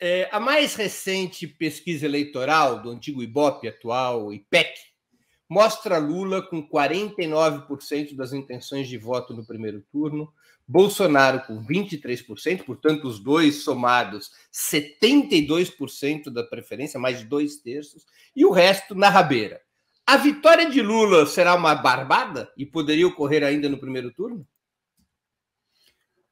É, a mais recente pesquisa eleitoral do antigo IBOP, atual IPEC, mostra Lula com 49% das intenções de voto no primeiro turno, Bolsonaro com 23%, portanto, os dois somados, 72% da preferência, mais de dois terços, e o resto na rabeira. A vitória de Lula será uma barbada e poderia ocorrer ainda no primeiro turno?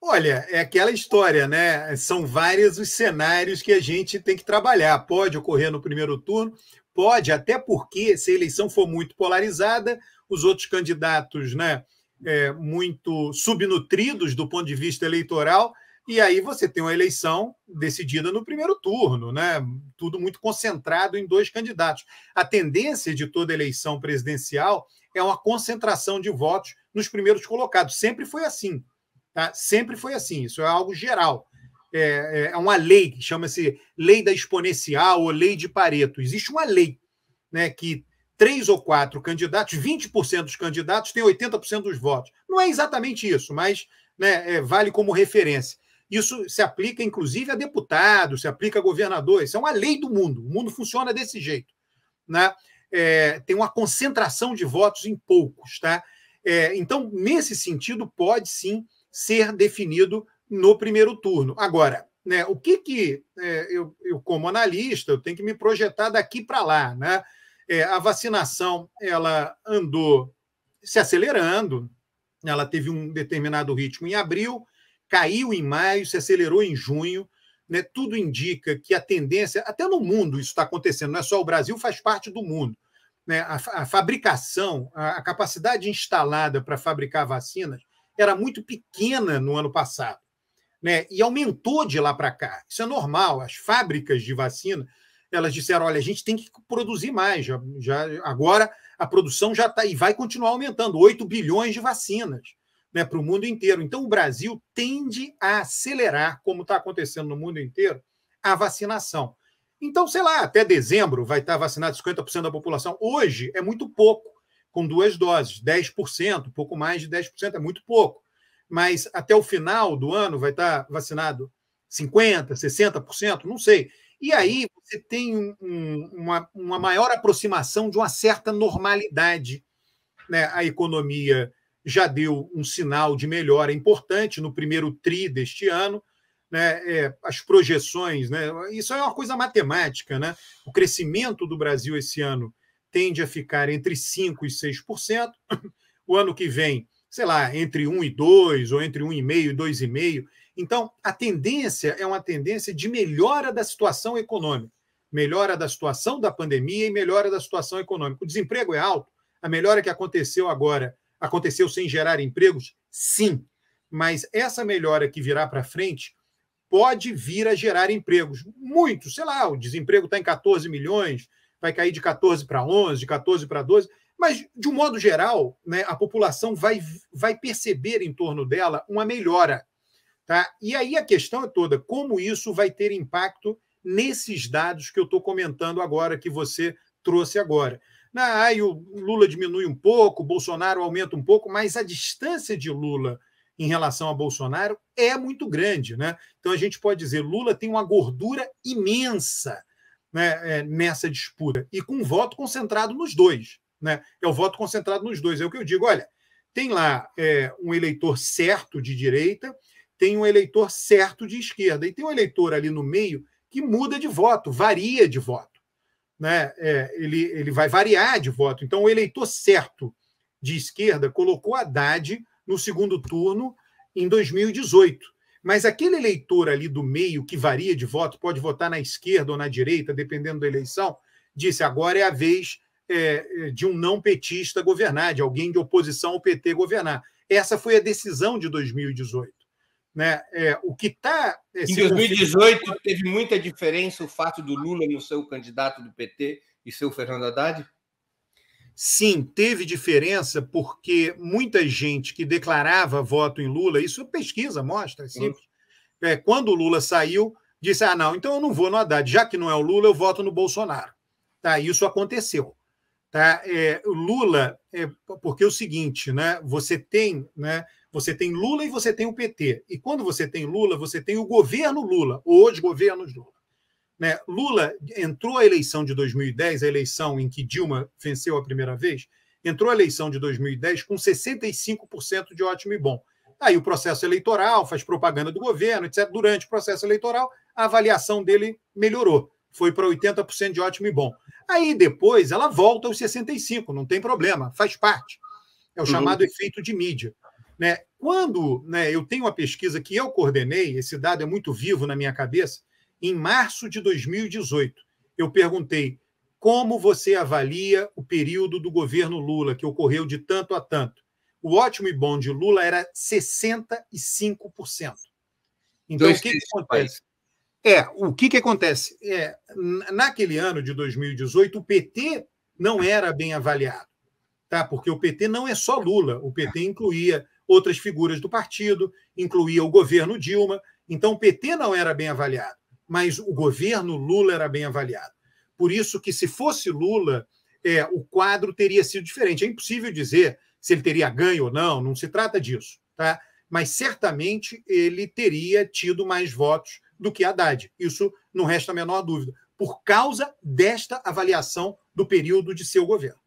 Olha, é aquela história, né? São vários os cenários que a gente tem que trabalhar. Pode ocorrer no primeiro turno, pode, até porque, se a eleição for muito polarizada, os outros candidatos, né, é, muito subnutridos do ponto de vista eleitoral, e aí você tem uma eleição decidida no primeiro turno, né? Tudo muito concentrado em dois candidatos. A tendência de toda eleição presidencial é uma concentração de votos nos primeiros colocados. Sempre foi assim. Tá? Sempre foi assim, isso é algo geral. É, é, é uma lei, chama-se lei da exponencial ou lei de Pareto. Existe uma lei né, que três ou quatro candidatos, 20% dos candidatos têm 80% dos votos. Não é exatamente isso, mas né, é, vale como referência. Isso se aplica, inclusive, a deputados, se aplica a governadores Isso é uma lei do mundo. O mundo funciona desse jeito. Né? É, tem uma concentração de votos em poucos. Tá? É, então, nesse sentido, pode sim ser definido no primeiro turno. Agora, né, o que, que é, eu, eu, como analista, eu tenho que me projetar daqui para lá. Né? É, a vacinação ela andou se acelerando, ela teve um determinado ritmo em abril, caiu em maio, se acelerou em junho. Né? Tudo indica que a tendência, até no mundo isso está acontecendo, não é só o Brasil, faz parte do mundo. Né? A, a fabricação, a, a capacidade instalada para fabricar vacinas era muito pequena no ano passado, né? E aumentou de lá para cá. Isso é normal. As fábricas de vacina, elas disseram, olha, a gente tem que produzir mais. Já, já agora a produção já está e vai continuar aumentando, 8 bilhões de vacinas. Né, para o mundo inteiro. Então, o Brasil tende a acelerar, como está acontecendo no mundo inteiro, a vacinação. Então, sei lá, até dezembro vai estar tá vacinado 50% da população. Hoje é muito pouco com duas doses, 10%, pouco mais de 10%, é muito pouco. Mas até o final do ano vai estar vacinado 50%, 60%, não sei. E aí você tem um, uma, uma maior aproximação de uma certa normalidade. Né? A economia já deu um sinal de melhora importante no primeiro tri deste ano. Né, é, as projeções, né, isso é uma coisa matemática. Né? O crescimento do Brasil esse ano tende a ficar entre 5% e 6%. O ano que vem, sei lá, entre 1 e 2, ou entre 1,5 e 2,5. Então, a tendência é uma tendência de melhora da situação econômica, melhora da situação da pandemia e melhora da situação econômica. O desemprego é alto, a melhora que aconteceu agora aconteceu sem gerar empregos? Sim. Mas essa melhora que virá para frente pode vir a gerar empregos. muito sei lá, o desemprego está em 14 milhões, vai cair de 14 para 11, de 14 para 12, mas, de um modo geral, né, a população vai, vai perceber em torno dela uma melhora. Tá? E aí a questão é toda: como isso vai ter impacto nesses dados que eu estou comentando agora, que você trouxe agora? Na o Lula diminui um pouco, Bolsonaro aumenta um pouco, mas a distância de Lula em relação a Bolsonaro é muito grande. Né? Então a gente pode dizer: Lula tem uma gordura imensa né, é, nessa disputa. E com um voto concentrado nos dois. Né? É o voto concentrado nos dois. É o que eu digo: olha, tem lá é, um eleitor certo de direita, tem um eleitor certo de esquerda, e tem um eleitor ali no meio que muda de voto, varia de voto. Né? É, ele, ele vai variar de voto. Então, o eleitor certo de esquerda colocou Haddad no segundo turno em 2018. Mas aquele eleitor ali do meio que varia de voto, pode votar na esquerda ou na direita, dependendo da eleição, disse: agora é a vez é, de um não petista governar, de alguém de oposição ao PT governar. Essa foi a decisão de 2018. Né? É, o que está. É, em 2018, teve muita diferença o fato do Lula no seu candidato do PT e seu Fernando Haddad? Sim, teve diferença porque muita gente que declarava voto em Lula, isso pesquisa mostra, é uhum. é, quando o Lula saiu, disse: ah, não, então eu não vou no Haddad, já que não é o Lula, eu voto no Bolsonaro. Tá, isso aconteceu. Tá? É, Lula, é, porque é o seguinte, né? Você tem, né? Você tem Lula e você tem o PT. E quando você tem Lula, você tem o governo Lula, ou os governos Lula. Né? Lula entrou a eleição de 2010, a eleição em que Dilma venceu a primeira vez, entrou a eleição de 2010 com 65% de ótimo e bom. Aí o processo eleitoral faz propaganda do governo, etc. Durante o processo eleitoral, a avaliação dele melhorou, foi para 80% de ótimo e bom. Aí depois ela volta aos 65%, não tem problema, faz parte. É o uhum. chamado uhum. efeito de mídia. Né? Quando né, eu tenho uma pesquisa que eu coordenei, esse dado é muito vivo na minha cabeça, em março de 2018. Eu perguntei como você avalia o período do governo Lula, que ocorreu de tanto a tanto. O ótimo e bom de Lula era 65%. Então, o que, que acontece? É, o que, que acontece? É, naquele ano de 2018, o PT não era bem avaliado, tá? Porque o PT não é só Lula, o PT incluía outras figuras do partido, incluía o governo Dilma, então o PT não era bem avaliado mas o governo Lula era bem avaliado. Por isso que se fosse Lula, é, o quadro teria sido diferente. É impossível dizer se ele teria ganho ou não, não se trata disso, tá? Mas certamente ele teria tido mais votos do que Haddad. Isso não resta a menor dúvida, por causa desta avaliação do período de seu governo.